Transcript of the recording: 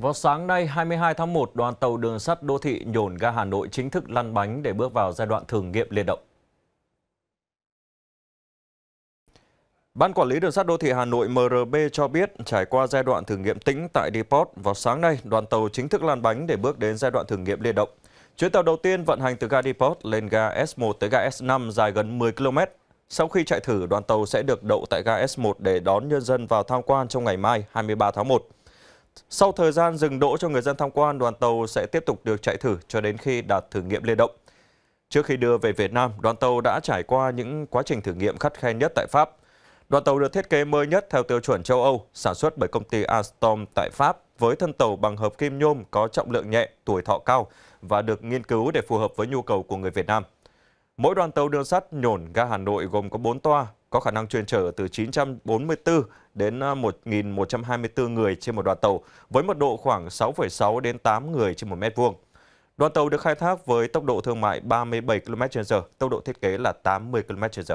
Vào sáng nay 22 tháng 1, đoàn tàu đường sắt đô thị Nhổn ga Hà Nội chính thức lăn bánh để bước vào giai đoạn thử nghiệm liên động. Ban quản lý đường sắt đô thị Hà Nội MRB cho biết trải qua giai đoạn thử nghiệm tĩnh tại Depot, vào sáng nay đoàn tàu chính thức lăn bánh để bước đến giai đoạn thử nghiệm liên động. Chuyến tàu đầu tiên vận hành từ ga Depot lên ga S1 tới ga S5 dài gần 10 km. Sau khi chạy thử, đoàn tàu sẽ được đậu tại ga S1 để đón nhân dân vào tham quan trong ngày mai 23 tháng 1. Sau thời gian dừng đỗ cho người dân tham quan, đoàn tàu sẽ tiếp tục được chạy thử cho đến khi đạt thử nghiệm lê động. Trước khi đưa về Việt Nam, đoàn tàu đã trải qua những quá trình thử nghiệm khắt khe nhất tại Pháp. Đoàn tàu được thiết kế mới nhất theo tiêu chuẩn châu Âu, sản xuất bởi công ty Alstom tại Pháp với thân tàu bằng hợp kim nhôm có trọng lượng nhẹ, tuổi thọ cao và được nghiên cứu để phù hợp với nhu cầu của người Việt Nam. Mỗi đoàn tàu đường sắt nhổn ga Hà Nội gồm có 4 toa có khả năng chuyên chở từ 944 đến 1.124 ờ, người trên một đoàn tàu, với mật độ khoảng 6,6 đến 8 người trên 1 mét vuông. Đoàn tàu được khai thác với tốc độ thương mại 37 km/h, tốc độ thiết kế là 80 km/h.